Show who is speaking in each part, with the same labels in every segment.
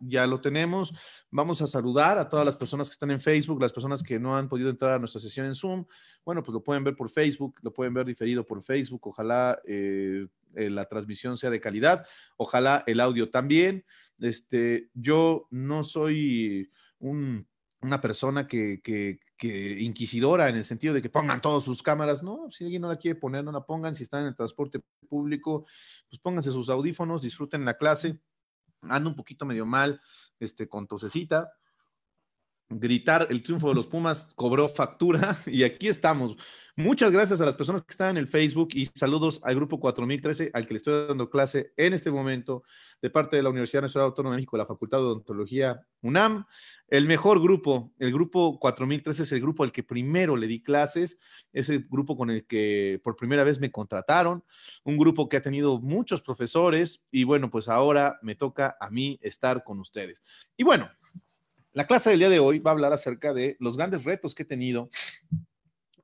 Speaker 1: ya lo tenemos. Vamos a saludar a todas las personas que están en Facebook, las personas que no han podido entrar a nuestra sesión en Zoom. Bueno, pues lo pueden ver por Facebook, lo pueden ver diferido por Facebook. Ojalá eh, eh, la transmisión sea de calidad, ojalá el audio también. Este, yo no soy una persona que, que inquisidora en el sentido de que pongan todas sus cámaras, no, si alguien no la quiere poner, no la pongan, si están en el transporte público, pues pónganse sus audífonos, disfruten la clase, ando un poquito medio mal, este, con tosecita, gritar el triunfo de los Pumas cobró factura y aquí estamos. Muchas gracias a las personas que están en el Facebook y saludos al grupo 4013 al que le estoy dando clase en este momento de parte de la Universidad Nacional Autónoma de México, la Facultad de Odontología UNAM. El mejor grupo, el grupo 4013 es el grupo al que primero le di clases, es el grupo con el que por primera vez me contrataron, un grupo que ha tenido muchos profesores y bueno, pues ahora me toca a mí estar con ustedes. Y bueno, la clase del día de hoy va a hablar acerca de los grandes retos que he tenido,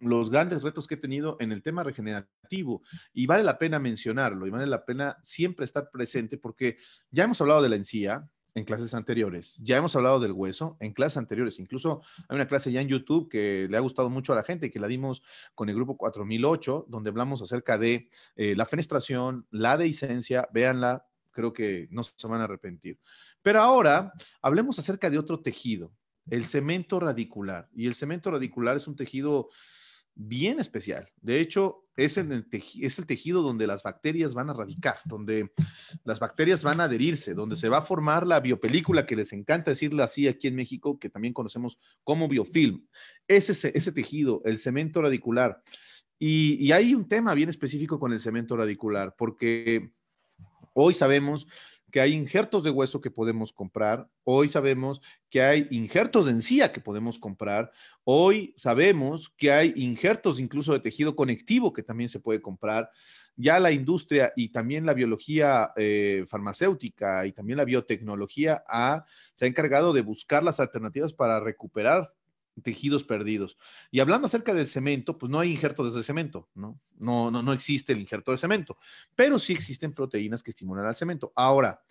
Speaker 1: los grandes retos que he tenido en el tema regenerativo. Y vale la pena mencionarlo y vale la pena siempre estar presente porque ya hemos hablado de la encía en clases anteriores, ya hemos hablado del hueso en clases anteriores. Incluso hay una clase ya en YouTube que le ha gustado mucho a la gente y que la dimos con el grupo 4008, donde hablamos acerca de eh, la fenestración, la dehiscencia, véanla, creo que no se van a arrepentir. Pero ahora hablemos acerca de otro tejido, el cemento radicular. Y el cemento radicular es un tejido bien especial. De hecho, es, el tejido donde las bacterias van a radicar, donde las bacterias van a adherirse, donde se va a formar la biopelícula, que les encanta decirlo así aquí en México, que también conocemos como biofilm. ese, tejido, el cemento radicular. Y, y hay un tema bien específico con el cemento radicular, porque Hoy sabemos que hay injertos de hueso que podemos comprar, hoy sabemos que hay injertos de encía que podemos comprar, hoy sabemos que hay injertos incluso de tejido conectivo que también se puede comprar. Ya la industria y también la biología eh, farmacéutica y también la biotecnología se ha encargado de buscar las alternativas para recuperar tejidos perdidos. Y hablando acerca del cemento, pues no hay injerto de cemento, ¿no? No, no, no existe el injerto de cemento, pero sí existen proteínas que estimulan al cemento. Ahora,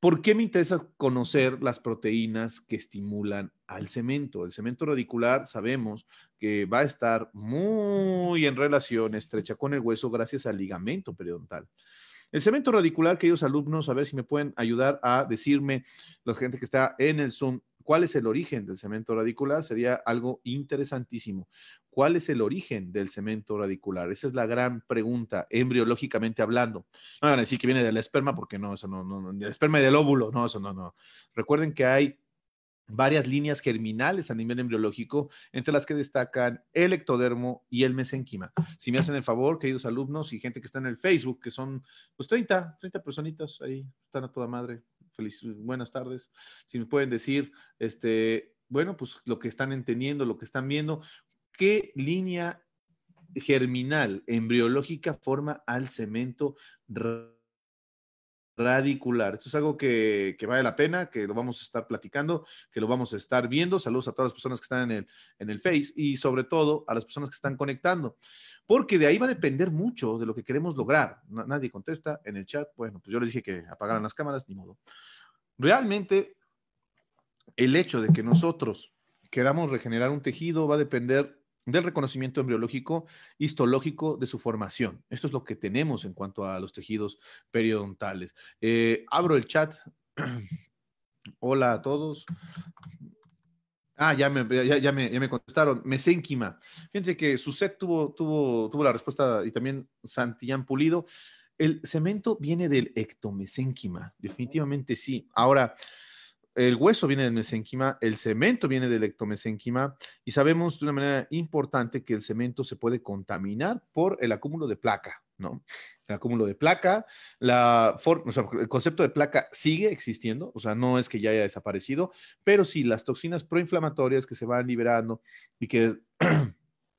Speaker 1: ¿por qué me interesa conocer las proteínas que estimulan al cemento? El cemento radicular sabemos que va a estar muy en relación estrecha con el hueso gracias al ligamento periodontal. El cemento radicular, queridos alumnos, a ver si me pueden ayudar a decirme, la gente que está en el Zoom, ¿Cuál es el origen del cemento radicular? Sería algo interesantísimo. ¿Cuál es el origen del cemento radicular? Esa es la gran pregunta, embriológicamente hablando. No van a decir que viene del esperma, porque no, eso no, no, del esperma y del óvulo, no, eso no, no. Recuerden que hay varias líneas germinales a nivel embriológico, entre las que destacan el ectodermo y el mesénquima. Si me hacen el favor, queridos alumnos y gente que está en el Facebook, que son pues 30, 30 personitas ahí, están a toda madre, buenas tardes. Si me pueden decir, este, bueno, pues lo que están entendiendo, lo que están viendo, qué línea germinal, embriológica, forma al cemento radicular. Esto es algo que, vale la pena, que lo vamos a estar platicando, que lo vamos a estar viendo. Saludos a todas las personas que están en el, en el Face y sobre todo a las personas que están conectando, porque de ahí va a depender mucho de lo que queremos lograr. nadie contesta en el chat. Bueno, pues yo les dije que apagaran las cámaras, ni modo. Realmente, el hecho de que nosotros queramos regenerar un tejido va a depender del reconocimiento embriológico histológico de su formación. Esto es lo que tenemos en cuanto a los tejidos periodontales. Eh, abro el chat. Hola a todos. Ah, ya me, me, contestaron. Mesénquima. Fíjense que Suset tuvo, tuvo, tuvo la respuesta y también Santillán Pulido. El cemento viene del ectomesénquima, definitivamente sí. Ahora, el hueso viene del mesenquima, el cemento viene del ectomesenquima y sabemos de una manera importante que el cemento se puede contaminar por el acúmulo de placa, ¿no? El acúmulo de placa, la el concepto de placa sigue existiendo, o sea, no es que ya haya desaparecido, pero sí las toxinas proinflamatorias que se van liberando y que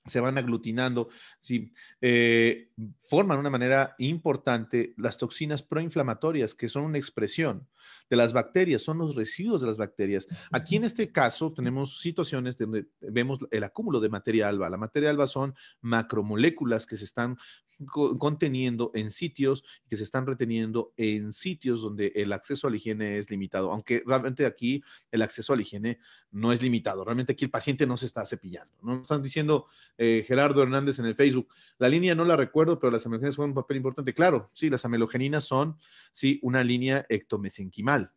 Speaker 1: se van aglutinando, sí, eh, forman una manera importante las toxinas proinflamatorias, que son una expresión de las bacterias, son los residuos de las bacterias. Aquí en este caso tenemos situaciones donde vemos el acúmulo de materia alba. La materia alba son macromoléculas que se están conteniendo en sitios, que se están reteniendo en sitios donde el acceso a la higiene es limitado, aunque realmente aquí el acceso a la higiene no es limitado, realmente aquí el paciente no se está cepillando. No están diciendo eh, Gerardo Hernández en el Facebook, la línea no la recuerdo, pero las amelogeninas juegan un papel importante. Claro, sí, las amelogeninas son, sí, una línea ectomesenquimal,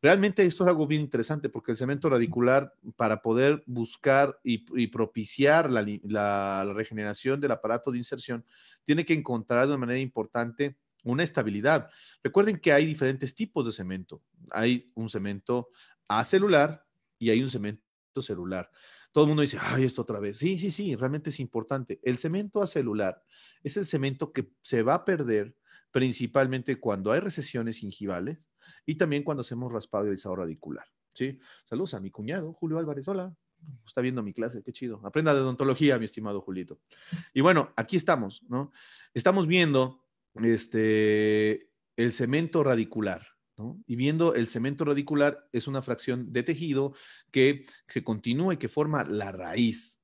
Speaker 1: Realmente esto es algo bien interesante porque el cemento radicular, para poder buscar y, propiciar la, regeneración del aparato de inserción, tiene que encontrar de una manera importante una estabilidad. Recuerden que hay diferentes tipos de cemento. Hay un cemento acelular y hay un cemento celular. Todo el mundo dice, ay, esto otra vez. Sí, sí, sí, realmente es importante. El cemento acelular es el cemento que se va a perder principalmente cuando hay recesiones ingivales y también cuando hacemos raspado y izado radicular. ¿sí? Saludos a mi cuñado, Julio Álvarez. Hola. Está viendo mi clase, qué chido. Aprenda de odontología, mi estimado Julito. Y bueno, aquí estamos, ¿no? Estamos viendo este, el cemento radicular. ¿no? Y viendo el cemento radicular es una fracción de tejido que se continúa y que forma la raíz.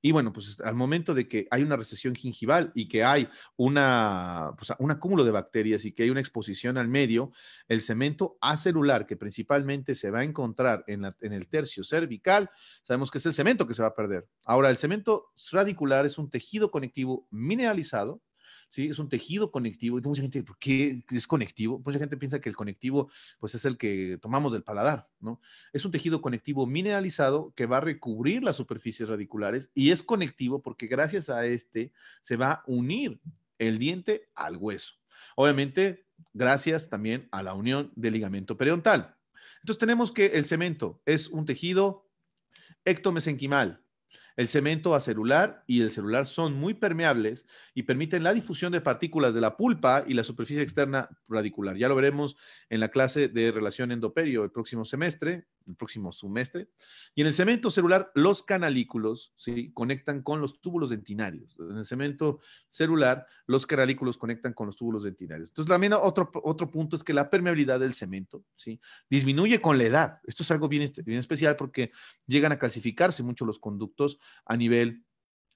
Speaker 1: Y bueno, pues al momento de que hay una recesión gingival y que hay pues, un acúmulo de bacterias y que hay una exposición al medio, el cemento acelular que principalmente se va a encontrar en el tercio cervical, sabemos que es el cemento que se va a perder. Ahora, el cemento radicular es un tejido conectivo mineralizado ¿sí? Es un tejido conectivo. Y mucha gente, ¿por qué es conectivo? Mucha gente piensa que el conectivo, pues es el que tomamos del paladar, ¿no? Es un tejido conectivo mineralizado que va a recubrir las superficies radiculares y es conectivo porque gracias a este se va a unir el diente al hueso. Obviamente, gracias también a la unión del ligamento periodontal. Entonces tenemos que el cemento es un tejido ectomesenquimal, el cemento acelular y el celular son muy permeables y permiten la difusión de partículas de la pulpa y la superficie externa radicular. Ya lo veremos en la clase de relación endoperio el próximo semestre el próximo semestre. Y en el cemento celular, los canalículos ¿sí? conectan con los túbulos dentinarios. En el cemento celular, los canalículos conectan con los túbulos dentinarios. Entonces, también otro, otro punto es que la permeabilidad del cemento ¿sí? disminuye con la edad. Esto es algo bien, este, bien especial porque llegan a calcificarse mucho los conductos a nivel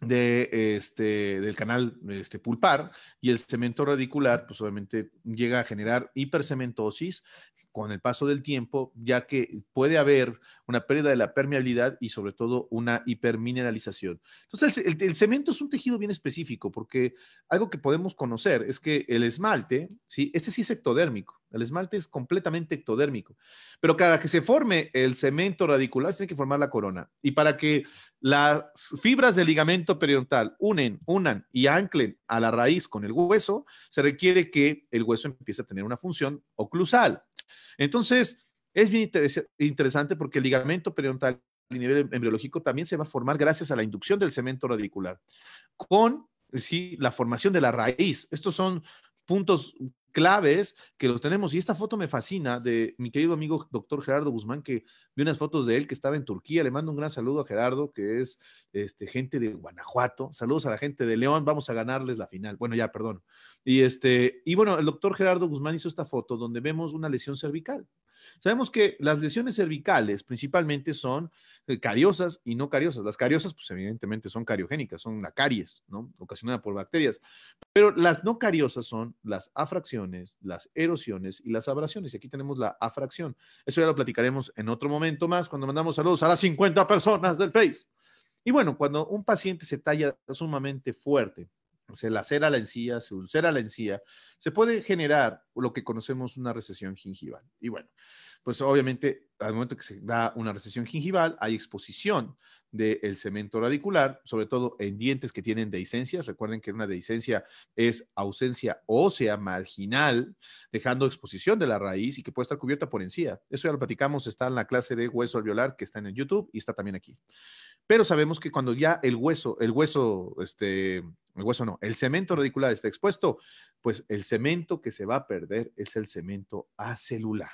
Speaker 1: de este, del canal este, pulpar y el cemento radicular, pues obviamente llega a generar hipercementosis con el paso del tiempo, ya que puede haber una pérdida de la permeabilidad y sobre todo una hipermineralización. Entonces, el, cemento es un tejido bien específico porque algo que podemos conocer es que el esmalte, ¿sí? este sí es ectodérmico, el esmalte es completamente ectodérmico, pero cada que se forme el cemento radicular, tiene que formar la corona. Y para que las fibras de ligamento periodontal unen, unan y anclen a la raíz con el hueso, se requiere que el hueso empiece a tener una función oclusal. Entonces, es bien interesante porque el ligamento periodontal a nivel em-, embriológico también se va a formar gracias a la inducción del cemento radicular, con sí, la formación de la raíz. Estos son puntos claves que los tenemos. Y esta foto me fascina de mi querido amigo doctor Gerardo Guzmán, que vi unas fotos de él que estaba en Turquía. Le mando un gran saludo a Gerardo, que es este, gente de Guanajuato. Saludos a la gente de León, vamos a ganarles la final. Bueno, ya, perdón. Y, este, y bueno, el doctor Gerardo Guzmán hizo esta foto donde vemos una lesión cervical. Sabemos que las lesiones cervicales principalmente son eh, cariosas y no cariosas. Las cariosas, pues evidentemente son cariogénicas, son la caries, ¿no? Ocasionada por bacterias. Pero las no cariosas son las afracciones las erosiones y las abrasiones. Y aquí tenemos la afracción. Eso ya lo platicaremos en otro momento más cuando mandamos saludos a las 50 personas del Face. Y bueno, cuando un paciente se talla sumamente fuerte, se sea, la encía, se ulcera la encía, se puede generar lo que conocemos una recesión gingival. Y bueno, pues obviamente al momento que se da una recesión gingival, hay exposición del cemento radicular, sobre todo en dientes que tienen dehiscencias. Recuerden que una dehiscencia es ausencia ósea marginal, dejando exposición de la raíz y que puede estar cubierta por encía. Eso ya lo platicamos, está en la clase de hueso alveolar que está en el YouTube y está también aquí. Pero sabemos que cuando ya el hueso, el hueso, este, el hueso no, el cemento radicular está expuesto, pues el cemento que se va a perder es el cemento acelular.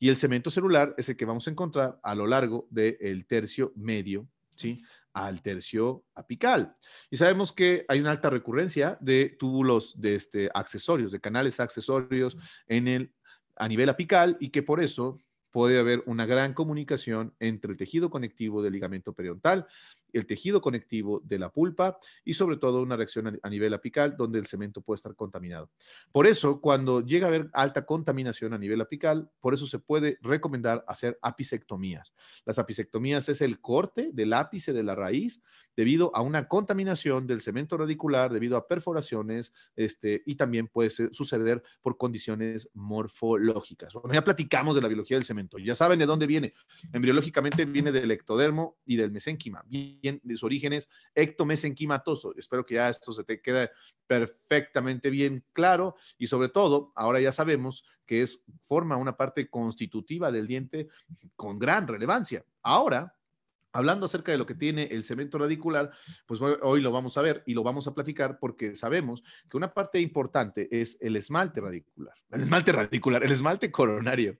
Speaker 1: Y el cemento celular es el que vamos a encontrar a lo largo del tercio medio, ¿sí? Al tercio apical. Y sabemos que hay una alta recurrencia de túbulos de este, accesorios, de canales accesorios en el, a nivel apical y que por eso puede haber una gran comunicación entre el tejido conectivo del ligamento periodontal el tejido conectivo de la pulpa y sobre todo una reacción a nivel apical donde el cemento puede estar contaminado. Por eso, cuando llega a haber alta contaminación a nivel apical, por eso se puede recomendar hacer apicectomías. Las apicectomías es el corte del ápice de la raíz debido a una contaminación del cemento radicular, debido a perforaciones, este, y también puede suceder por condiciones morfológicas. Bueno, ya platicamos de la biología del cemento, ya saben de dónde viene. Embriológicamente viene del ectodermo y del mesenquima, bien de sus orígenes ectomesenquimatoso. Espero que ya esto se te quede perfectamente bien claro y sobre todo, ahora ya sabemos que es forma una parte constitutiva del diente con gran relevancia. Ahora, Hablando acerca de lo que tiene el cemento radicular, pues hoy lo vamos a ver y lo vamos a platicar porque sabemos que una parte importante es el esmalte radicular, el esmalte radicular, el esmalte coronario.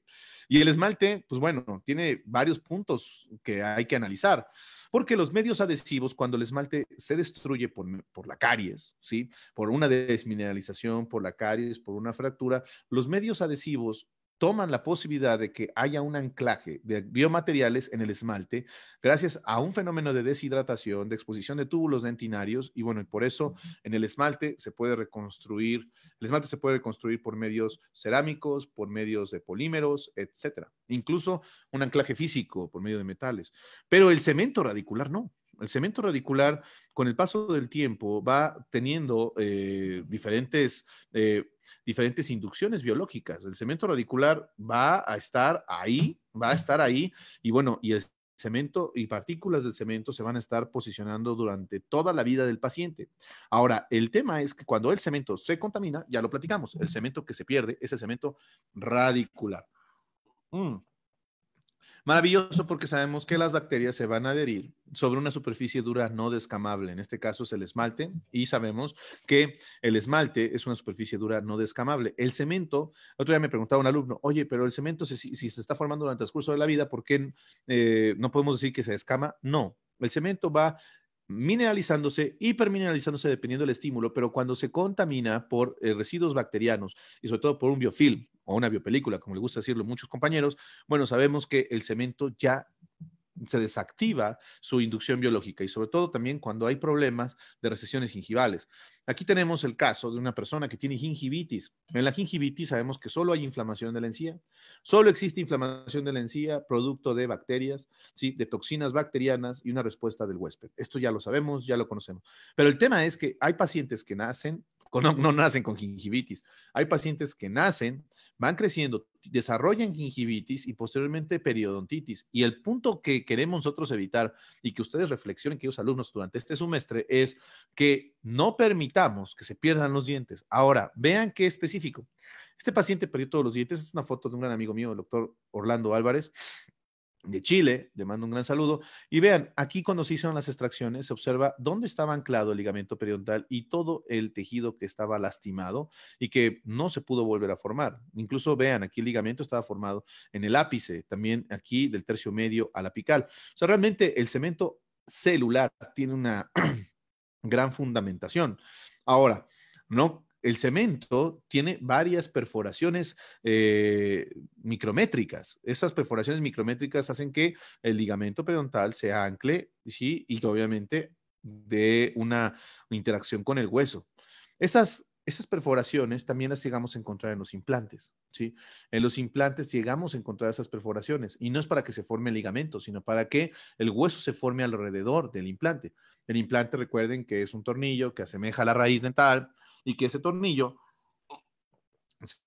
Speaker 1: Y el esmalte, pues bueno, tiene varios puntos que hay que analizar, porque los medios adhesivos, cuando el esmalte se destruye por, por la caries, ¿sí? Por una desmineralización, por la caries, por una fractura, los medios adhesivos toman la posibilidad de que haya un anclaje de biomateriales en el esmalte gracias a un fenómeno de deshidratación, de exposición de túbulos dentinarios y bueno, y por eso en el esmalte se puede reconstruir, el esmalte se puede reconstruir por medios cerámicos, por medios de polímeros, etcétera, incluso un anclaje físico por medio de metales, pero el cemento radicular no. El cemento radicular, con el paso del tiempo, va teniendo eh, diferentes, eh, diferentes inducciones biológicas. El cemento radicular va a estar ahí, va a estar ahí, y bueno, y el cemento y partículas del cemento se van a estar posicionando durante toda la vida del paciente. Ahora, el tema es que cuando el cemento se contamina, ya lo platicamos, el cemento que se pierde es el cemento radicular. Mm. Maravilloso porque sabemos que las bacterias se van a adherir sobre una superficie dura no descamable, en este caso es el esmalte, y sabemos que el esmalte es una superficie dura no descamable. El cemento, otro día me preguntaba un alumno, oye, pero el cemento si, se está formando durante el transcurso de la vida, ¿por qué eh, no podemos decir que se descama? No, el cemento va mineralizándose, hipermineralizándose dependiendo del estímulo, pero cuando se contamina por eh, residuos bacterianos y sobre todo por un biofilm o una biopelícula, como le gusta decirlo muchos compañeros, bueno, sabemos que el cemento ya se desactiva su inducción biológica y sobre todo también cuando hay problemas de recesiones gingivales. Aquí tenemos el caso de una persona que tiene gingivitis. En la gingivitis sabemos que solo hay inflamación de la encía, solo existe inflamación de la encía producto de bacterias, ¿sí? de toxinas bacterianas y una respuesta del huésped. Esto ya lo sabemos, ya lo conocemos. Pero el tema es que hay pacientes que nacen no, nacen con gingivitis. Hay pacientes que nacen, van creciendo, desarrollan gingivitis y posteriormente periodontitis. Y el punto que queremos nosotros evitar y que ustedes reflexionen, queridos alumnos, durante este semestre es que no permitamos que se pierdan los dientes. Ahora, vean qué específico. Este paciente perdió todos los dientes. Es una foto de un gran amigo mío, el doctor Orlando Álvarez de Chile, le mando un gran saludo. Y vean, aquí cuando se hicieron las extracciones, se observa dónde estaba anclado el ligamento periodontal y todo el tejido que estaba lastimado y que no se pudo volver a formar. Incluso vean, aquí el ligamento estaba formado en el ápice, también aquí del tercio medio al apical. O sea, realmente el cemento celular tiene una gran fundamentación. Ahora, no el cemento tiene varias perforaciones eh, micrométricas. Esas perforaciones micrométricas hacen que el ligamento periodontal se ancle ¿sí? y que obviamente dé una interacción con el hueso. Esas perforaciones también las llegamos a encontrar en los implantes, ¿sí? En los implantes llegamos a encontrar esas perforaciones y no es para que se forme el ligamento, sino para que el hueso se forme alrededor del implante. El implante, recuerden que es un tornillo que asemeja a la raíz dental, y que ese tornillo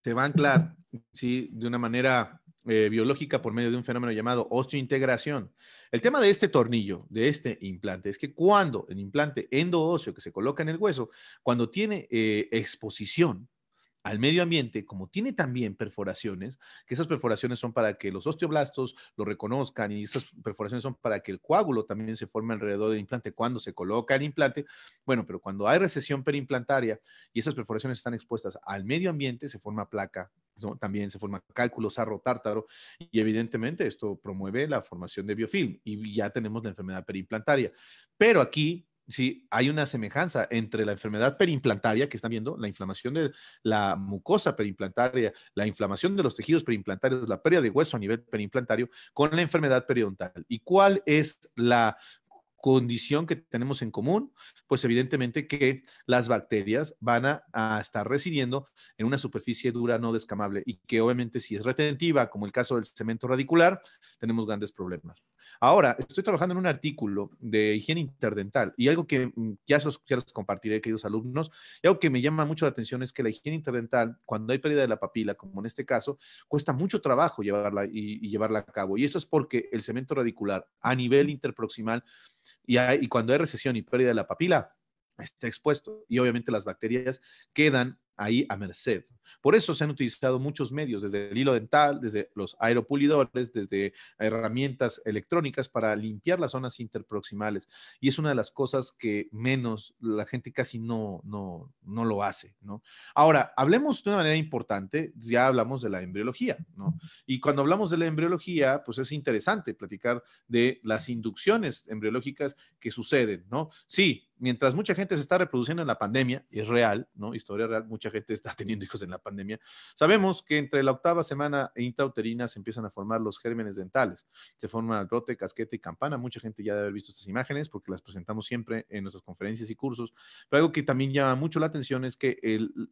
Speaker 1: se va a anclar de una manera eh, biológica por medio de un fenómeno llamado osteointegración. El tema de este tornillo, de este implante, es que cuando el implante endoóseo que se coloca en el hueso, cuando tiene eh, exposición, al medio ambiente, como tiene también perforaciones, que esas perforaciones son para que los osteoblastos lo reconozcan y esas perforaciones son para que el coágulo también se forme alrededor del implante cuando se coloca el implante. Bueno, pero cuando hay recesión perimplantaria y esas perforaciones están expuestas al medio ambiente, se forma placa, también se forma cálculo sarro tártaro y evidentemente esto promueve la formación de biofilm y ya tenemos la enfermedad perimplantaria. Pero aquí si hay una semejanza entre la enfermedad perimplantaria que están viendo, la inflamación de la mucosa perimplantaria, la inflamación de los tejidos perimplantarios, la pérdida de hueso a nivel perimplantario, con la enfermedad periodontal. ¿Y cuál es la condición que tenemos en común, pues evidentemente que las bacterias van a, estar residiendo en una superficie dura no descamable y que obviamente si es retentiva, como el caso del cemento radicular, tenemos grandes problemas. Ahora, estoy trabajando en un artículo de higiene interdental y algo que mm, ya os compartiré, queridos alumnos, y algo que me llama mucho la atención es que la higiene interdental, cuando hay pérdida de la papila, como en este caso, cuesta mucho trabajo llevarla y, y llevarla a cabo. Y eso es porque el cemento radicular a nivel interproximal y, cuando hay recesión y pérdida de la papila, está expuesto. Y obviamente las bacterias quedan ahí a merced. Por eso se han utilizado muchos medios, desde el hilo dental, desde los aeropulidores, desde herramientas electrónicas para limpiar las zonas interproximales. Y es una de las cosas que menos la gente casi no, no, no lo hace. ¿no? Ahora, hablemos de una manera importante, ya hablamos de la embriología. ¿no? Y cuando hablamos de la embriología, pues es interesante platicar de las inducciones embriológicas que suceden. ¿no? Sí, mientras mucha gente se está reproduciendo en la pandemia, es real, ¿no? historia real, mucha gente está teniendo hijos en la pandemia, sabemos que entre la octava semana e intrauterina se empiezan a formar los gérmenes dentales. Se forman al brote, casquete y campana. Mucha gente ya debe haber visto estas imágenes porque las presentamos siempre en nuestras conferencias y cursos. Pero algo que también llama mucho la atención es que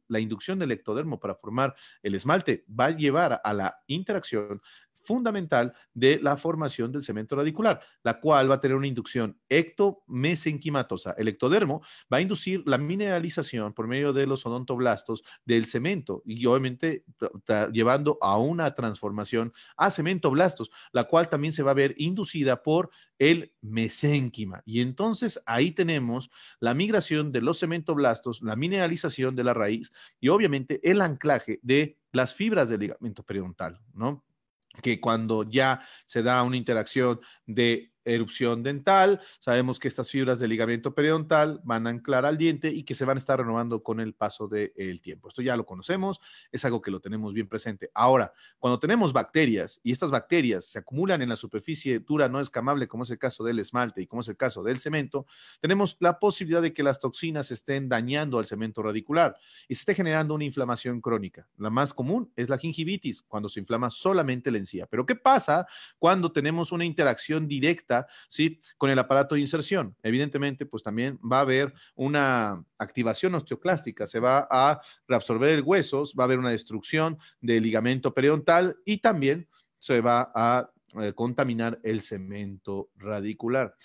Speaker 1: la inducción del ectodermo para formar el esmalte va a llevar a la interacción fundamental de la formación del cemento radicular, la cual va a tener una inducción ectomesenquimatosa. El ectodermo va a inducir la mineralización por medio de los odontoblastos del cemento y obviamente llevando a una transformación a cementoblastos, la cual también se va a ver inducida por el mesenquima. Y entonces ahí tenemos la migración de los cementoblastos, la mineralización de la raíz y obviamente el anclaje de las fibras del ligamento periodontal, ¿no? que cuando ya se da una interacción de erupción dental, sabemos que estas fibras del ligamento periodontal van a anclar al diente y que se van a estar renovando con el paso del tiempo. Esto ya lo conocemos, es algo que lo tenemos bien presente. Ahora, cuando tenemos bacterias y estas bacterias se acumulan en la superficie dura no escamable, como es el caso del esmalte y como es el caso del cemento, tenemos la posibilidad de que las toxinas estén dañando al cemento radicular y se esté generando una inflamación crónica. La más común es la gingivitis, cuando se inflama solamente la encía. Pero ¿qué pasa cuando tenemos una interacción directa ¿sí? Con el aparato de inserción. Evidentemente, pues también va a haber una activación osteoclástica, se va a reabsorber el hueso, va a haber una destrucción del ligamento periodontal y también se va a eh, contaminar el cemento radicular.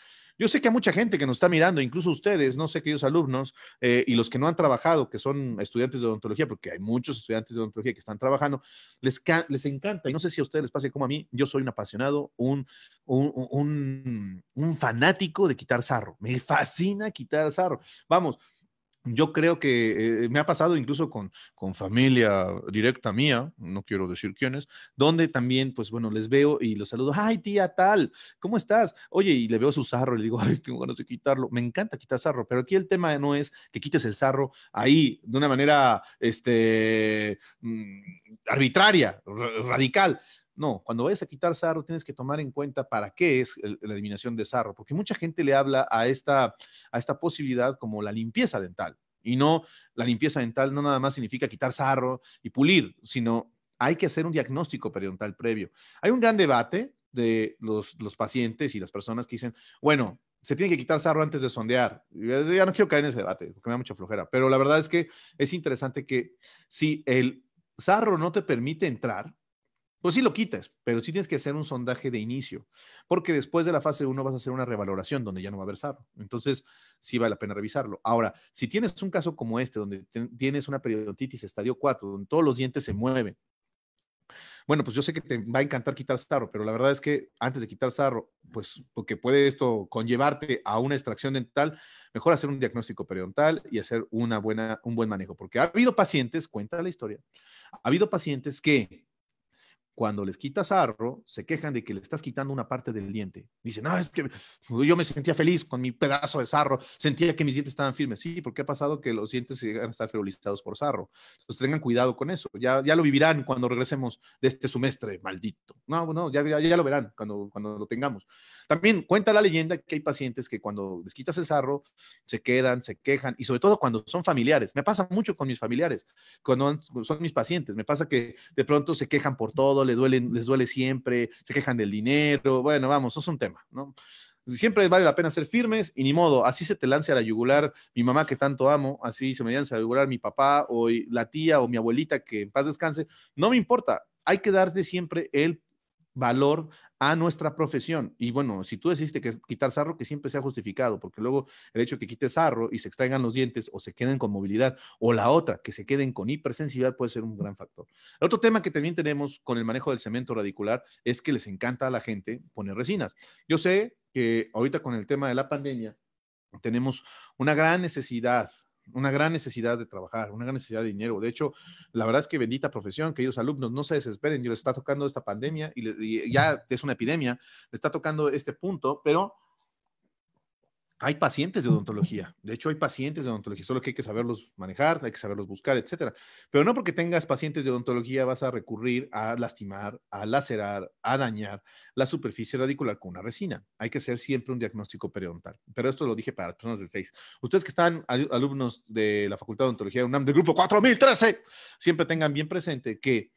Speaker 1: Yo sé que a mucha gente que nos está mirando, incluso ustedes, no sé, ellos alumnos, eh, y los que no han trabajado, que son estudiantes de odontología, porque hay muchos estudiantes de odontología que están trabajando, les, les encanta, y no sé si a ustedes les pase como a mí, yo soy un apasionado, un, un, un, un fanático de quitar sarro. Me fascina quitar sarro. Vamos, yo creo que eh, me ha pasado incluso con, con familia directa mía, no quiero decir quiénes, donde también, pues bueno, les veo y los saludo, ay tía tal, ¿cómo estás? Oye, y le veo su sarro y le digo, ay, tengo ganas de quitarlo. Me encanta quitar sarro, pero aquí el tema no es que quites el sarro ahí de una manera, este, mm, arbitraria, radical. No, cuando vayas a quitar sarro tienes que tomar en cuenta para qué es la eliminación de sarro, porque mucha gente le habla a esta, a esta posibilidad como la limpieza dental. Y no, la limpieza dental no nada más significa quitar sarro y pulir, sino hay que hacer un diagnóstico periodontal previo. Hay un gran debate de los, los pacientes y las personas que dicen, bueno, se tiene que quitar sarro antes de sondear. Ya no quiero caer en ese debate, porque me da mucha flojera, pero la verdad es que es interesante que si el sarro no te permite entrar, pues sí lo quitas, pero sí tienes que hacer un sondaje de inicio, porque después de la fase 1 vas a hacer una revaloración donde ya no va a haber sarro. Entonces, sí vale la pena revisarlo. Ahora, si tienes un caso como este, donde tienes una periodontitis estadio 4, donde todos los dientes se mueven, bueno, pues yo sé que te va a encantar quitar sarro, pero la verdad es que antes de quitar sarro, pues porque puede esto conllevarte a una extracción dental, mejor hacer un diagnóstico periodontal y hacer una buena, un buen manejo, porque ha habido pacientes, cuenta la historia, ha habido pacientes que cuando les quitas arro, se quejan de que le estás quitando una parte del diente. Dicen, ah, es que yo me sentía feliz con mi pedazo de sarro, sentía que mis dientes estaban firmes. Sí, porque ha pasado que los dientes se llegan a estar ferulizados por sarro. Entonces tengan cuidado con eso. Ya, ya lo vivirán cuando regresemos de este semestre, maldito. No, bueno, ya, ya, lo verán cuando, cuando lo tengamos. También cuenta la leyenda que hay pacientes que cuando les quitas el sarro, se quedan, se quejan, y sobre todo cuando son familiares. Me pasa mucho con mis familiares, cuando son mis pacientes. Me pasa que de pronto se quejan por todo, les duele, les duele siempre, se quejan del dinero, bueno, vamos, eso es un tema, ¿no? Siempre vale la pena ser firmes y ni modo, así se te lance a la yugular mi mamá que tanto amo, así se me lance a la yugular mi papá o la tía o mi abuelita que en paz descanse, no me importa, hay que darte siempre el valor a nuestra profesión. Y bueno, si tú deciste que quitar sarro, que siempre sea justificado, porque luego el hecho de que quites sarro y se extraigan los dientes o se queden con movilidad, o la otra, que se queden con hipersensibilidad, puede ser un gran factor. El otro tema que también tenemos con el manejo del cemento radicular es que les encanta a la gente poner resinas. Yo sé que ahorita con el tema de la pandemia, tenemos una gran necesidad una gran necesidad de trabajar, una gran necesidad de dinero. De hecho, la verdad es que bendita profesión, ellos alumnos, no se desesperen, yo les está tocando esta pandemia y, y ya es una epidemia, les está tocando este punto, pero hay pacientes de odontología. De hecho, hay pacientes de odontología, solo que hay que saberlos manejar, hay que saberlos buscar, etcétera. Pero no porque tengas pacientes de odontología vas a recurrir a lastimar, a lacerar, a dañar la superficie radicular con una resina. Hay que hacer siempre un diagnóstico periodontal. Pero esto lo dije para las personas del Face. Ustedes que están alumnos de la Facultad de Odontología UNAM del grupo 4013, siempre tengan bien presente que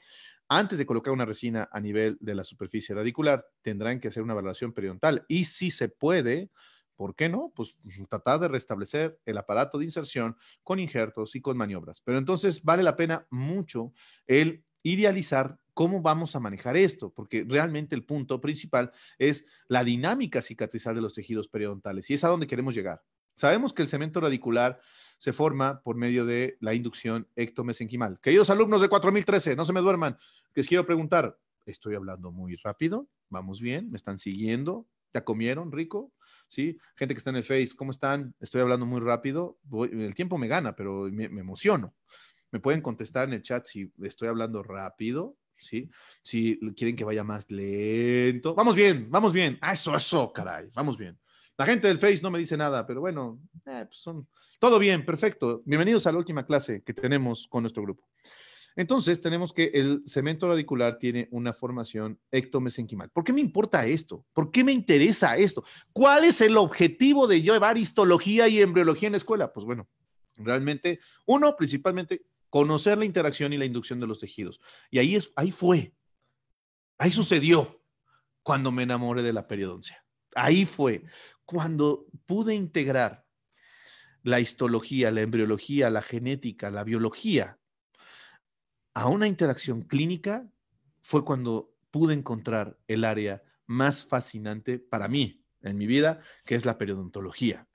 Speaker 1: antes de colocar una resina a nivel de la superficie radicular, tendrán que hacer una valoración periodontal. Y si se puede, ¿Por qué no? Pues mm, tratar de restablecer el aparato de inserción con injertos y con maniobras. Pero entonces vale la pena mucho el idealizar cómo vamos a manejar esto, porque realmente el punto principal es la dinámica cicatrizal de los tejidos periodontales y es a donde queremos llegar. Sabemos que el cemento radicular se forma por medio de la inducción ectomesenquimal. Queridos alumnos de 4013, no se me duerman, que les quiero preguntar, estoy hablando muy rápido, vamos bien, me están siguiendo, ya comieron rico, ¿sí? Gente que está en el Face, ¿cómo están? Estoy hablando muy rápido, el tiempo me gana, pero me, emociono. Me pueden contestar en el chat si estoy hablando rápido, ¿sí? Si quieren que vaya más lento. Vamos bien, vamos bien. Ah, eso, eso, caray, vamos bien. La gente del Face no me dice nada, pero bueno, eh, pues son... Todo bien, perfecto. Bienvenidos a la última clase que tenemos con nuestro grupo. Entonces, tenemos que el cemento radicular tiene una formación ectomesenquimal. ¿Por qué me importa esto? ¿Por qué me interesa esto? ¿Cuál es el objetivo de llevar histología y embriología en la escuela? Pues bueno, realmente, uno, principalmente, conocer la interacción y la inducción de los tejidos. Y ahí, es, ahí fue, ahí sucedió cuando me enamoré de la periodoncia. Ahí fue cuando pude integrar la histología, la embriología, la genética, la biología a una interacción clínica fue cuando pude encontrar el área más fascinante para mí en mi vida, que es la periodontología.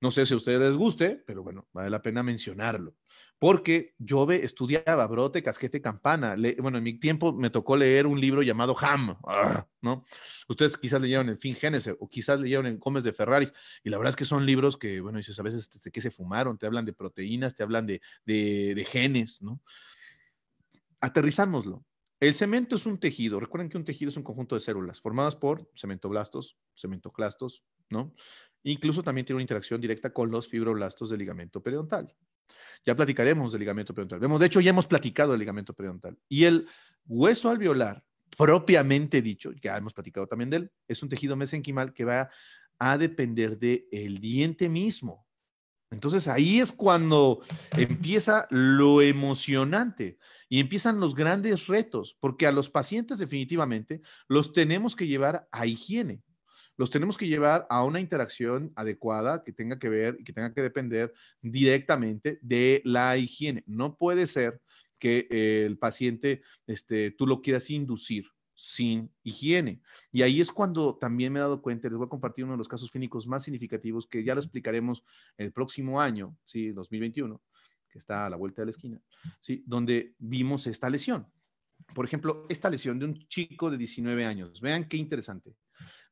Speaker 1: No sé si a ustedes les guste, pero bueno, vale la pena mencionarlo. Porque yo estudiaba brote, casquete, campana. bueno, en mi tiempo me tocó leer un libro llamado Ham, ah, ¿no? Ustedes quizás leyeron El Fin Génesis o quizás leyeron En Gómez de Ferraris. Y la verdad es que son libros que, bueno, dices a veces de qué se fumaron, te hablan de proteínas, te hablan de, de genes, ¿no? aterrizámoslo. El cemento es un tejido. Recuerden que un tejido es un conjunto de células formadas por cementoblastos, cementoclastos, ¿no? Incluso también tiene una interacción directa con los fibroblastos del ligamento periodontal. Ya platicaremos del ligamento periodontal. Vemos, de hecho, ya hemos platicado del ligamento periodontal. Y el hueso alveolar, propiamente dicho, ya hemos platicado también de él, es un tejido mesenquimal que va a depender del diente mismo. Entonces ahí es cuando empieza lo emocionante y empiezan los grandes retos, porque a los pacientes definitivamente los tenemos que llevar a higiene, los tenemos que llevar a una interacción adecuada que tenga que ver y que tenga que depender directamente de la higiene. No puede ser que eh, el paciente, este, tú lo quieras inducir sin higiene. Y ahí es cuando también me he dado cuenta, les voy a compartir uno de los casos clínicos más significativos que ya lo explicaremos el próximo año, ¿sí? 2021, que está a la vuelta de la esquina, ¿sí? Donde vimos esta lesión. Por ejemplo, esta lesión de un chico de 19 años. Vean qué interesante.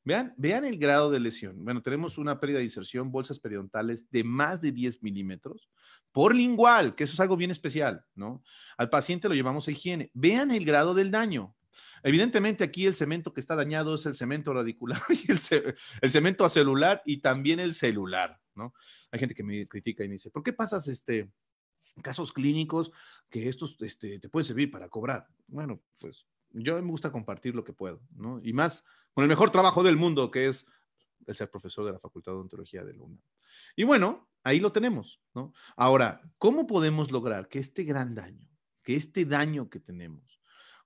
Speaker 1: Vean, vean el grado de lesión. Bueno, tenemos una pérdida de inserción, bolsas periodontales de más de 10 milímetros por lingual, que eso es algo bien especial, ¿no? Al paciente lo llevamos a higiene. Vean el grado del daño. Evidentemente aquí el cemento que está dañado es el cemento radicular y el, cemento acelular y también el celular, ¿no? Hay gente que me critica y me dice, ¿por qué pasas este, casos clínicos que estos este, te pueden servir para cobrar? Bueno, pues yo me gusta compartir lo que puedo, ¿no? Y más con el mejor trabajo del mundo, que es el ser profesor de la Facultad de Ontología de UNAM. Y bueno, ahí lo tenemos, ¿no? Ahora, ¿cómo podemos lograr que este gran daño, que este daño que tenemos,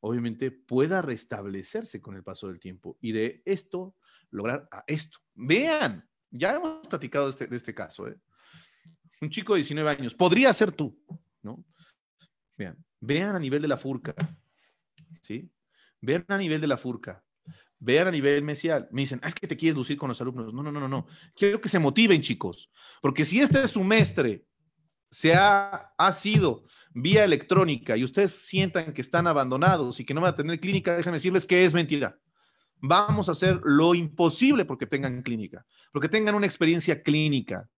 Speaker 1: obviamente pueda restablecerse con el paso del tiempo y de esto lograr a esto. Vean, ya hemos platicado de este, este caso. ¿eh? Un chico de 19 años, podría ser tú, ¿no? Vean, vean a nivel de la furca, ¿sí? Vean a nivel de la furca, vean a nivel mesial. Me dicen, ah, es que te quieres lucir con los alumnos. No, no, no, no, no. Quiero que se motiven, chicos, porque si este es su mestre se ha, sido vía electrónica y ustedes sientan que están abandonados y que no van a tener clínica, déjenme decirles que es mentira. Vamos a hacer lo imposible porque tengan clínica, porque tengan una experiencia clínica,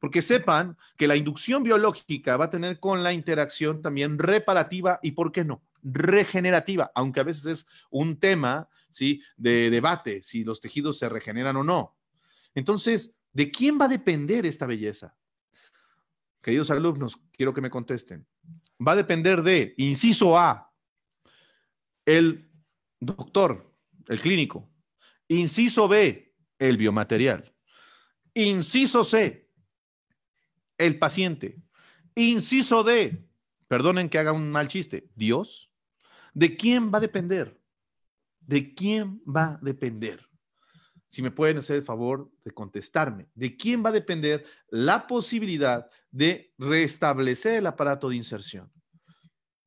Speaker 1: porque sepan que la inducción biológica va a tener con la interacción también reparativa y, ¿por qué no? regenerativa, aunque a veces es un tema ¿sí? de debate si los tejidos se regeneran o no. Entonces, ¿de quién va a depender esta belleza? Queridos alumnos, quiero que me contesten. Va a depender de, inciso A, el doctor, el clínico. Inciso B, el biomaterial. Inciso C, el paciente. Inciso D, perdonen que haga un mal chiste, Dios. ¿De quién va a depender? ¿De quién va a depender? si me pueden hacer el favor de contestarme, ¿de quién va a depender la posibilidad de restablecer el aparato de inserción?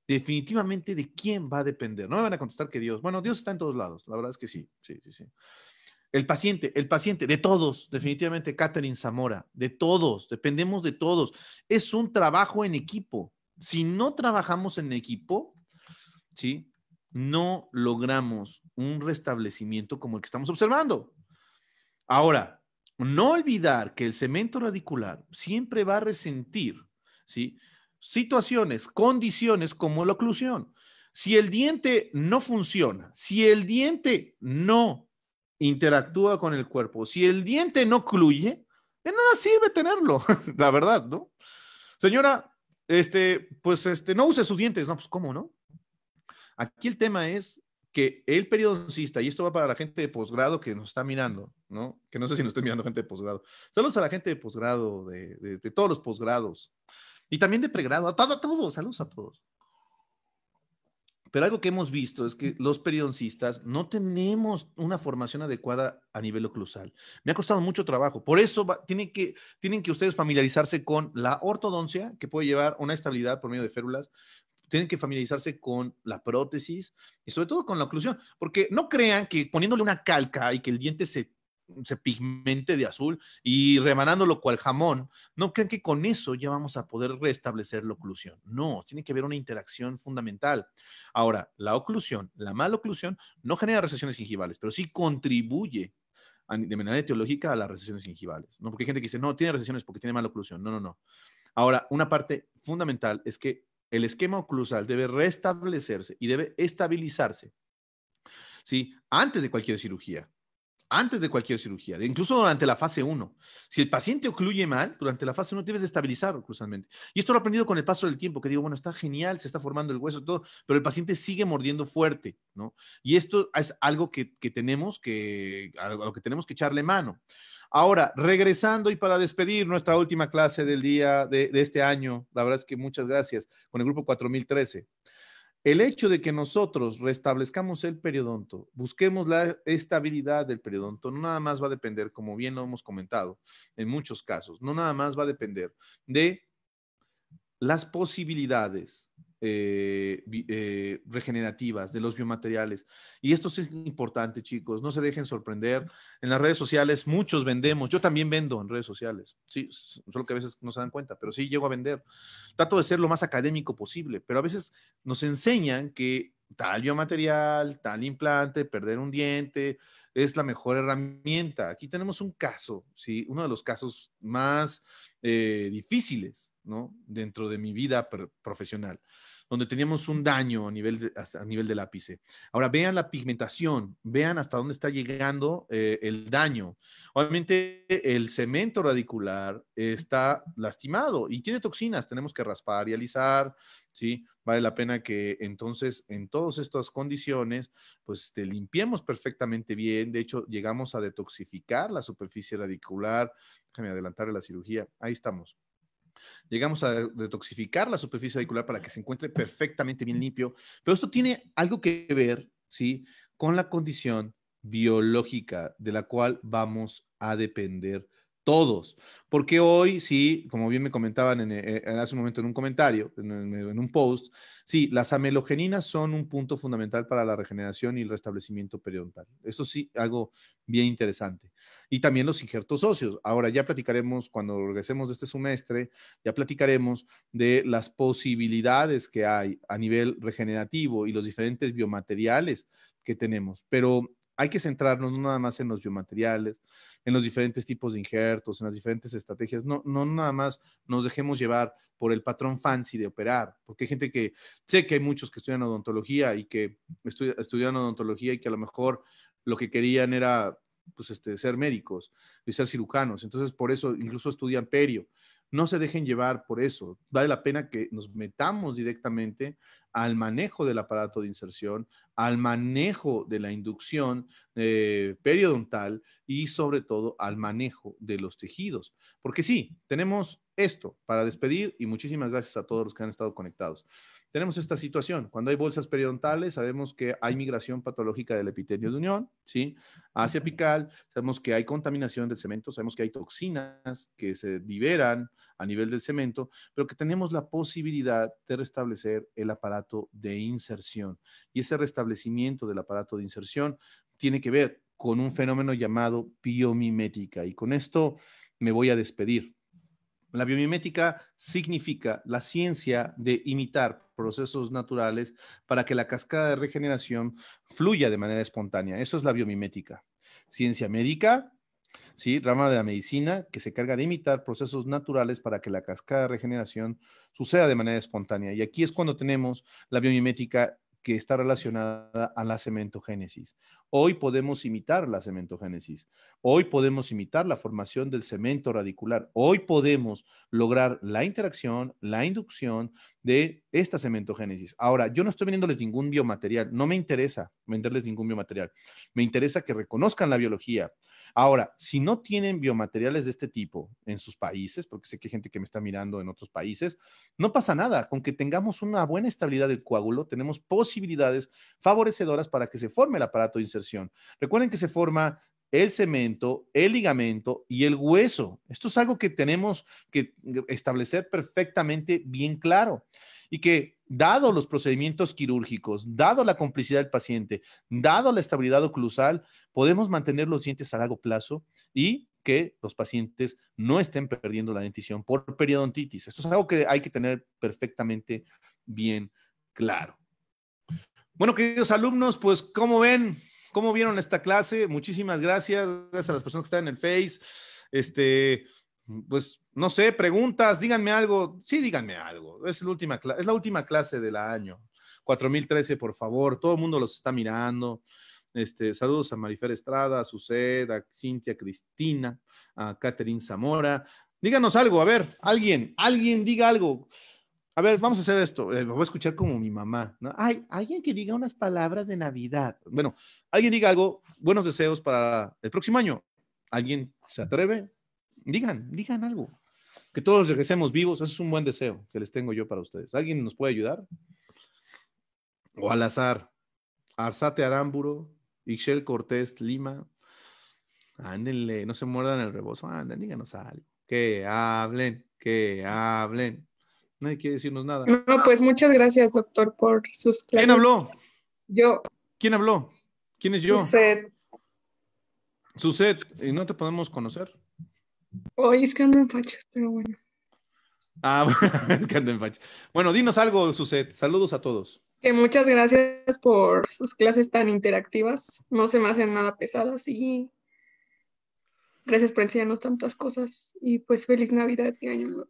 Speaker 1: Definitivamente, ¿de quién va a depender? No me van a contestar que Dios. Bueno, Dios está en todos lados, la verdad es que sí, sí, sí, sí. El paciente, el paciente, de todos, definitivamente Catherine Zamora, de todos, dependemos de todos. Es un trabajo en equipo. Si no trabajamos en equipo, ¿sí? No logramos un restablecimiento como el que estamos observando. Ahora, no olvidar que el cemento radicular siempre va a resentir, ¿sí? Situaciones, condiciones como la oclusión. Si el diente no funciona, si el diente no interactúa con el cuerpo, si el diente no cluye, de nada sirve tenerlo, la verdad, ¿no? Señora, este, pues este, no use sus dientes, no, pues cómo, ¿no? Aquí el tema es que el periodoncista, y esto va para la gente de posgrado que nos está mirando, ¿no? Que no sé si nos está mirando gente de posgrado. Saludos a la gente de posgrado, de, todos los posgrados. Y también de pregrado, a, todo, a todos, saludos a todos. Pero algo que hemos visto es que los periodoncistas no tenemos una formación adecuada a nivel oclusal. Me ha costado mucho trabajo. Por eso tiene que, tienen que ustedes familiarizarse con la ortodoncia, que puede llevar una estabilidad por medio de férulas, tienen que familiarizarse con la prótesis y sobre todo con la oclusión, porque no crean que poniéndole una calca y que el diente se, se pigmente de azul y remanándolo cual jamón, no crean que con eso ya vamos a poder restablecer la oclusión. No, tiene que haber una interacción fundamental. Ahora, la oclusión, la mala oclusión, no genera recesiones gingivales, pero sí contribuye de manera etiológica a las recesiones gingivales, ¿no? Porque hay gente que dice, no, tiene recesiones porque tiene mala oclusión. No, no, no. Ahora, una parte fundamental es que el esquema oclusal debe restablecerse y debe estabilizarse, ¿sí? Antes de cualquier cirugía antes de cualquier cirugía, incluso durante la fase 1. Si el paciente ocluye mal, durante la fase 1 debes de estabilizarlo cruzalmente. Y esto lo he aprendido con el paso del tiempo, que digo, bueno, está genial, se está formando el hueso, todo, pero el paciente sigue mordiendo fuerte, ¿no? Y esto es algo que, tenemos que, a lo que tenemos que echarle mano. Ahora, regresando y para despedir nuestra última clase del día de, de este año, la verdad es que muchas gracias, con el grupo 4013. El hecho de que nosotros restablezcamos el periodonto, busquemos la estabilidad del periodonto, no nada más va a depender, como bien lo hemos comentado en muchos casos, no nada más va a depender de las posibilidades eh, eh, regenerativas, de los biomateriales. Y esto es importante, chicos, no se dejen sorprender. En las redes sociales muchos vendemos, yo también vendo en redes sociales, sí, solo que a veces no se dan cuenta, pero sí llego a vender. Trato de ser lo más académico posible, pero a veces nos enseñan que tal biomaterial, tal implante, perder un diente, es la mejor herramienta. Aquí tenemos un caso, ¿sí? uno de los casos más eh, difíciles ¿no? Dentro de mi vida profesional, donde teníamos un daño a nivel, a nivel del ápice. Ahora vean la pigmentación, vean hasta dónde está llegando eh, el daño. Obviamente el cemento radicular está lastimado y tiene toxinas, tenemos que raspar y alisar, ¿sí? Vale la pena que entonces en todas estas condiciones, pues este, limpiemos perfectamente bien. De hecho, llegamos a detoxificar la superficie radicular. Déjame adelantar la cirugía. Ahí estamos. Llegamos a detoxificar la superficie auricular para que se encuentre perfectamente bien limpio. Pero esto tiene algo que ver, ¿sí? Con la condición biológica de la cual vamos a depender todos. Porque hoy, sí, como bien me comentaban en, eh, hace un momento en un comentario, en, un post, sí, las amelogeninas son un punto fundamental para la regeneración y el restablecimiento periodontal. Eso sí, algo bien interesante. Y también los injertos óseos. Ahora ya platicaremos, cuando regresemos de este semestre, ya platicaremos de las posibilidades que hay a nivel regenerativo y los diferentes biomateriales que tenemos. Pero hay que centrarnos no nada más en los biomateriales, en los diferentes tipos de injertos, en las diferentes estrategias. No, no nada más nos dejemos llevar por el patrón fancy de operar, porque hay gente que, sé que hay muchos que estudian odontología y que estudian odontología y que a lo mejor lo que querían era pues, este, ser médicos y ser cirujanos. Entonces, por eso incluso estudian perio. No se dejen llevar por eso. Vale la pena que nos metamos directamente al manejo del aparato de inserción, al manejo de la inducción eh, periodontal y sobre todo al manejo de los tejidos. Porque sí, tenemos esto para despedir y muchísimas gracias a todos los que han estado conectados tenemos esta situación. Cuando hay bolsas periodontales, sabemos que hay migración patológica del epitelio de unión, ¿sí? Hacia apical, sabemos que hay contaminación del cemento, sabemos que hay toxinas que se liberan a nivel del cemento, pero que tenemos la posibilidad de restablecer el aparato de inserción. Y ese restablecimiento del aparato de inserción tiene que ver con un fenómeno llamado biomimética. Y con esto me voy a despedir. La biomimética significa la ciencia de imitar procesos naturales para que la cascada de regeneración fluya de manera espontánea. Eso es la biomimética. Ciencia médica, ¿sí? rama de la medicina que se encarga de imitar procesos naturales para que la cascada de regeneración suceda de manera espontánea. Y aquí es cuando tenemos la biomimética que está relacionada a la cementogénesis. Hoy podemos imitar la cementogénesis. Hoy podemos imitar la formación del cemento radicular. Hoy podemos lograr la interacción, la inducción de esta cementogénesis. Ahora, yo no estoy vendiéndoles ningún biomaterial. No me interesa venderles ningún biomaterial. Me interesa que reconozcan la biología, Ahora, si no tienen biomateriales de este tipo en sus países, porque sé que hay gente que me está mirando en otros países, no pasa nada. Con que tengamos una buena estabilidad del coágulo, tenemos posibilidades favorecedoras para que se forme el aparato de inserción. Recuerden que se forma el cemento, el ligamento y el hueso. Esto es algo que tenemos que establecer perfectamente bien claro y que dado los procedimientos quirúrgicos, dado la complicidad del paciente, dado la estabilidad oclusal, podemos mantener los dientes a largo plazo y que los pacientes no estén perdiendo la dentición por periodontitis. Esto es algo que hay que tener perfectamente bien claro. Bueno, queridos alumnos, pues ¿cómo ven, cómo vieron esta clase, muchísimas gracias, gracias a las personas que están en el Face. Este, pues no sé, preguntas, díganme algo, sí, díganme algo. Es la última, es la última clase del año. 4013, por favor, todo el mundo los está mirando. Este, saludos a Marifer Estrada, a Suced, a Cintia Cristina, a Catherine Zamora. Díganos algo, a ver, alguien, alguien diga algo. A ver, vamos a hacer esto. Eh, voy a escuchar como mi mamá. ¿no? Ay, alguien que diga unas palabras de Navidad. Bueno, alguien diga algo, buenos deseos para el próximo año. ¿Alguien se atreve? Digan, digan algo. Que todos regresemos vivos, eso es un buen deseo que les tengo yo para ustedes. ¿Alguien nos puede ayudar? O al azar, Arzate Aramburo, Ixchel Cortés Lima. Ándenle, no se muerdan el rebozo, anden, díganos algo. Que hablen, que hablen. Nadie quiere decirnos nada. No, pues muchas gracias, doctor, por sus clases. ¿Quién habló? Yo. ¿Quién habló? ¿Quién es yo? Suset. Suset, ¿y no te podemos conocer? Hoy es que ando en fachas, pero bueno. Ah, bueno, es que en fachas. Bueno, dinos algo, Suset. Saludos a todos. muchas gracias por sus clases tan interactivas. No se me hacen nada pesadas y gracias por enseñarnos tantas cosas. Y pues feliz Navidad y Año Nuevo.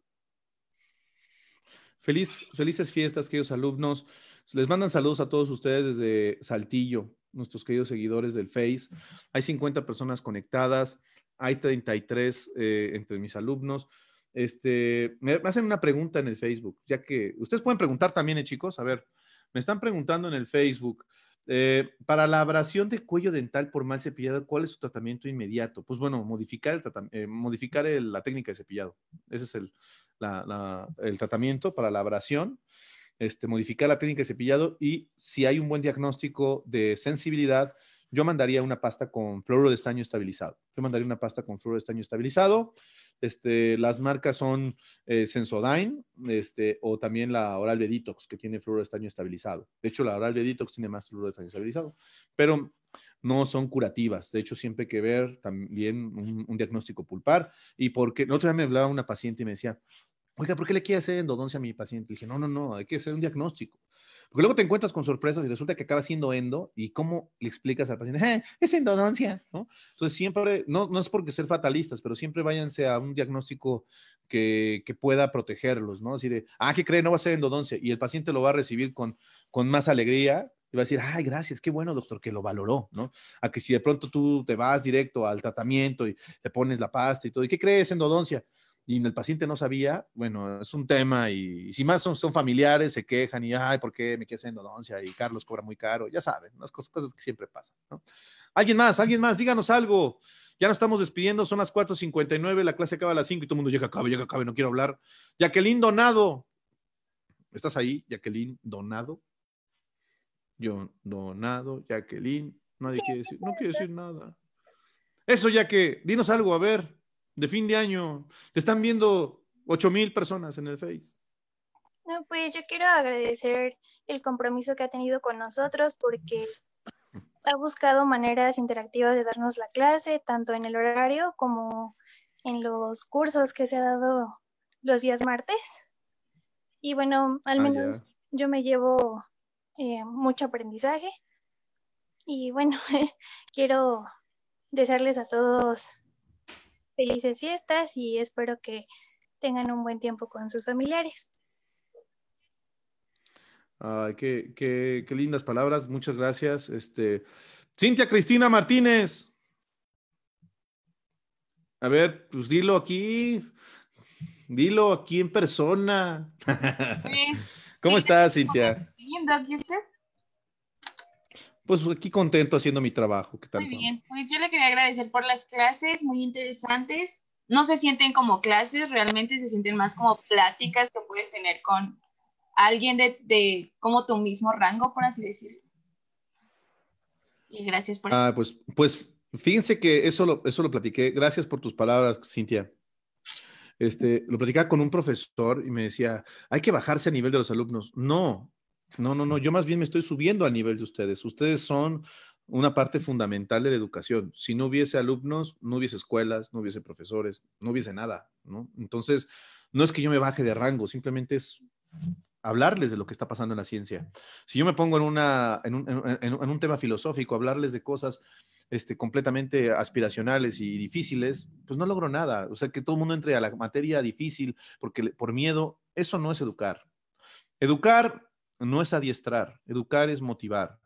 Speaker 1: Feliz, felices fiestas, queridos alumnos. Les mandan saludos a todos ustedes desde Saltillo, nuestros queridos seguidores del Face. Hay 50 personas conectadas hay 33 eh, entre mis alumnos. Este, me, hacen una pregunta en el Facebook, ya que ustedes pueden preguntar también, eh, chicos. A ver, me están preguntando en el Facebook, eh, para la abrasión de cuello dental por mal cepillado, ¿cuál es su tratamiento inmediato? Pues bueno, modificar, el modificar la técnica de cepillado. Ese es el, el, tratamiento para la abrasión. Este, modificar la técnica de cepillado y si hay un buen diagnóstico de sensibilidad, yo mandaría una pasta con fluoro de estaño estabilizado. Yo mandaría una pasta con fluoro de estaño estabilizado. Este, las marcas son eh, Sensodyne este, o también la Oral B que tiene fluoro de estaño estabilizado. De hecho, la Oral B tiene más fluoro de estaño estabilizado, pero no son curativas. De hecho, siempre hay que ver también un, diagnóstico pulpar. Y porque el otro día me hablaba una paciente y me decía, oiga, ¿por qué le quiere hacer endodoncia a mi paciente? Le dije, no, no, no, hay que hacer un diagnóstico. Porque luego te encuentras con sorpresas y resulta que acaba siendo endo y cómo le explicas al paciente, eh, es endodoncia, ¿no? Entonces siempre, no, es porque ser fatalistas, pero siempre váyanse a un diagnóstico que, pueda protegerlos, ¿no? Así de, ah, ¿qué cree? No va a ser endodoncia y el paciente lo va a recibir con, con más alegría y va a decir, ay, gracias, qué bueno, doctor, que lo valoró, ¿no? A que si de pronto tú te vas directo al tratamiento y te pones la pasta y todo, ¿y qué crees, endodoncia? y el paciente no sabía, bueno, es un tema y, si más son, son, familiares, se quejan y, ay, ¿por qué me quieres endodoncia? Y Carlos cobra muy caro, ya saben, las cosas, que siempre pasan. Alguien más, alguien más, díganos algo. Ya nos estamos despidiendo, son las 4.59, la clase acaba a las 5 y todo el mundo llega, acabe, llega, acabe, no quiero hablar. Jacqueline Donado, ¿estás ahí, Jacqueline Donado? Yo, Donado, Jacqueline, nadie quiere decir, no quiere decir nada. Eso ya que, dinos algo, a ver de fin de año. Te están viendo 8 mil personas en el Face. No, pues yo quiero agradecer el compromiso que ha tenido con nosotros porque ha buscado maneras interactivas de darnos la clase, tanto en el horario como en los cursos que se ha dado los días martes. Y bueno, al ah, menos yo me llevo eh, mucho aprendizaje. Y bueno, quiero desearles a todos felices fiestas y espero que tengan un buen tiempo con sus familiares. Ay, qué, qué, qué lindas palabras, muchas gracias. Este, Cintia Cristina Martínez. A ver, pues dilo aquí, dilo aquí en persona. ¿Cómo estás, Cintia? Bien, ¿y usted? pues aquí contento haciendo mi trabajo. Muy bien, pues yo le quería agradecer por las clases, muy interesantes. No se sienten como clases, realmente se sienten más como pláticas que puedes tener con alguien de, como tu mismo rango, por así decirlo. Y gracias por ah, Pues, pues fíjense que eso lo, eso lo platiqué. Gracias por tus palabras, Cintia. Este, lo platicaba con un profesor y me decía, hay que bajarse a nivel de los alumnos. No, no, no, no, yo más bien me estoy subiendo a nivel de ustedes. Ustedes son una parte fundamental de la educación. Si no hubiese alumnos, no hubiese escuelas, no hubiese profesores, no hubiese nada, Entonces, no es que yo me baje de rango, simplemente es hablarles de lo que está pasando en la ciencia. Si yo me pongo en, una, en, un, tema filosófico, hablarles de cosas este, completamente aspiracionales y difíciles, pues no logro nada. O sea, que todo el mundo entre a la materia difícil porque por miedo, eso no es educar. Educar no es adiestrar, educar es motivar.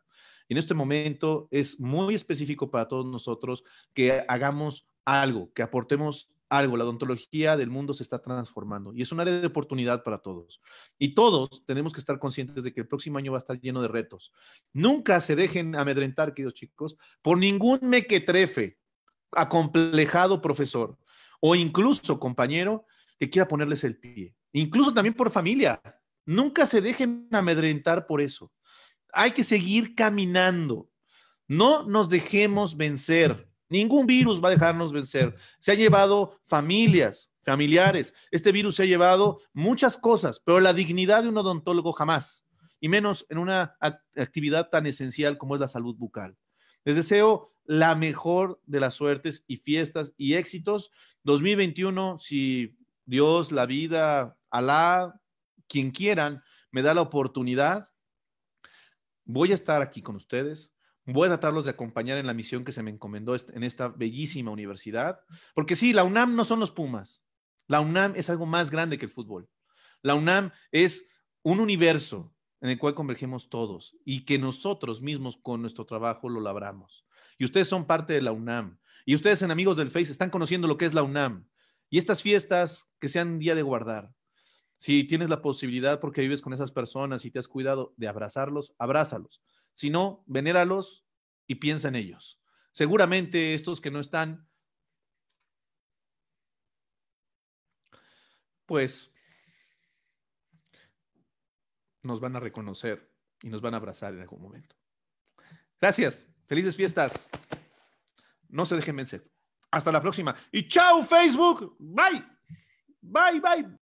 Speaker 1: En este momento es muy específico para todos nosotros que hagamos algo, que aportemos algo. La odontología del mundo se está transformando y es un área de oportunidad para todos. Y todos tenemos que estar conscientes de que el próximo año va a estar lleno de retos. Nunca se dejen amedrentar, queridos chicos, por ningún mequetrefe, acomplejado profesor o incluso compañero que quiera ponerles el pie. Incluso también por familia. Nunca se dejen amedrentar por eso. Hay que seguir caminando. No nos dejemos vencer. Ningún virus va a dejarnos vencer. Se ha llevado familias, familiares. Este virus se ha llevado muchas cosas, pero la dignidad de un odontólogo jamás, y menos en una actividad tan esencial como es la salud bucal. Les deseo la mejor de las suertes y fiestas y éxitos. 2021, si Dios, la vida, Alá, quien quieran me da la oportunidad, voy a estar aquí con ustedes. Voy a tratarlos de acompañar en la misión que se me encomendó en esta bellísima universidad. Porque sí, la UNAM no son los Pumas. La UNAM es algo más grande que el fútbol. La UNAM es un universo en el cual convergimos todos y que nosotros mismos con nuestro trabajo lo labramos. Y ustedes son parte de la UNAM. Y ustedes en Amigos del Face están conociendo lo que es la UNAM. Y estas fiestas que sean día de guardar, si tienes la posibilidad, porque vives con esas personas y te has cuidado de abrazarlos, abrázalos. Si no, venéralos y piensa en ellos. Seguramente estos que no están, pues nos van a reconocer y nos van a abrazar en algún momento. Gracias. Felices fiestas. No se dejen vencer. Hasta la próxima. Y chao Facebook. Bye. Bye, bye.